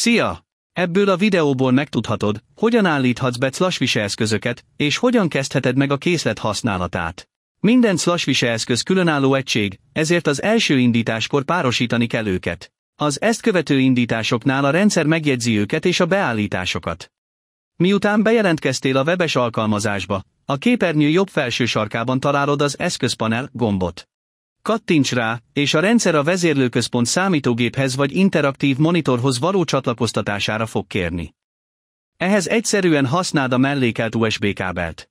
Szia! Ebből a videóból megtudhatod, hogyan állíthatsz be slashvise eszközöket, és hogyan kezdheted meg a készlet használatát. Minden slashvise eszköz különálló egység, ezért az első indításkor párosítani kell őket. Az ezt követő indításoknál a rendszer megjegyzi őket és a beállításokat. Miután bejelentkeztél a webes alkalmazásba, a képernyő jobb felső sarkában találod az eszközpanel gombot. Kattints rá, és a rendszer a vezérlőközpont számítógéphez vagy interaktív monitorhoz való csatlakoztatására fog kérni. Ehhez egyszerűen használd a mellékelt USB kábelt.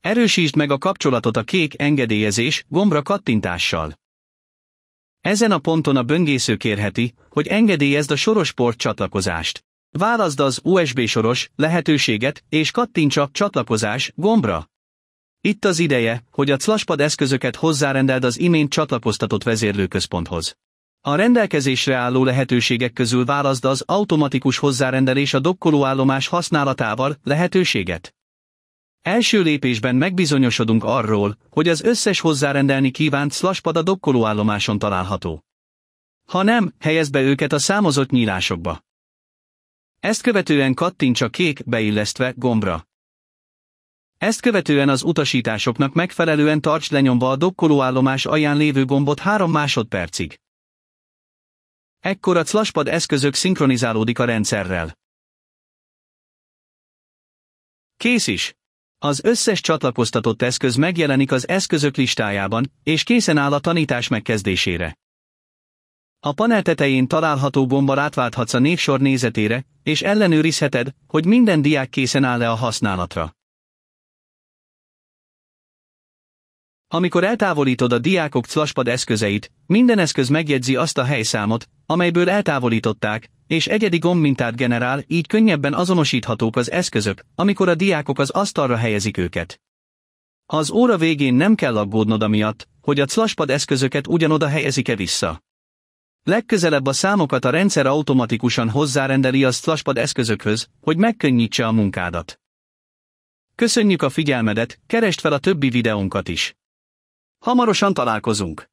Erősítsd meg a kapcsolatot a kék engedélyezés gombra kattintással. Ezen a ponton a böngésző kérheti, hogy engedélyezd a soros port csatlakozást. Válaszd az USB soros lehetőséget és kattints a csatlakozás gombra. Itt az ideje, hogy a Clashpad eszközöket hozzárendeld az imént csatlakoztatott vezérlőközponthoz. A rendelkezésre álló lehetőségek közül válaszd az automatikus hozzárendelés a dokkolóállomás használatával lehetőséget. Első lépésben megbizonyosodunk arról, hogy az összes hozzárendelni kívánt Clashpad a dokkolóállomáson található. Ha nem, helyezd be őket a számozott nyílásokba. Ezt követően kattints a kék beillesztve gombra. Ezt követően az utasításoknak megfelelően tarts lenyomva a dokkolóállomás alján lévő gombot 3 másodpercig. Ekkor a Clashpad eszközök szinkronizálódik a rendszerrel. Kész is! Az összes csatlakoztatott eszköz megjelenik az eszközök listájában, és készen áll a tanítás megkezdésére. A panel tetején található gombbal átválthatsz a névsor nézetére, és ellenőrizheted, hogy minden diák készen áll-e a használatra. Amikor eltávolítod a diákok cvaspad eszközeit, minden eszköz megjegyzi azt a helyszámot, amelyből eltávolították, és egyedi gomb generál, így könnyebben azonosíthatók az eszközök, amikor a diákok az asztalra helyezik őket. Az óra végén nem kell aggódnod amiatt, hogy a cvaspad eszközöket ugyanoda helyezik-e vissza. Legközelebb a számokat a rendszer automatikusan hozzárendeli a cvaspad eszközökhöz, hogy megkönnyítse a munkádat. Köszönjük a figyelmedet, keresd fel a többi videónkat is! Hamarosan találkozunk!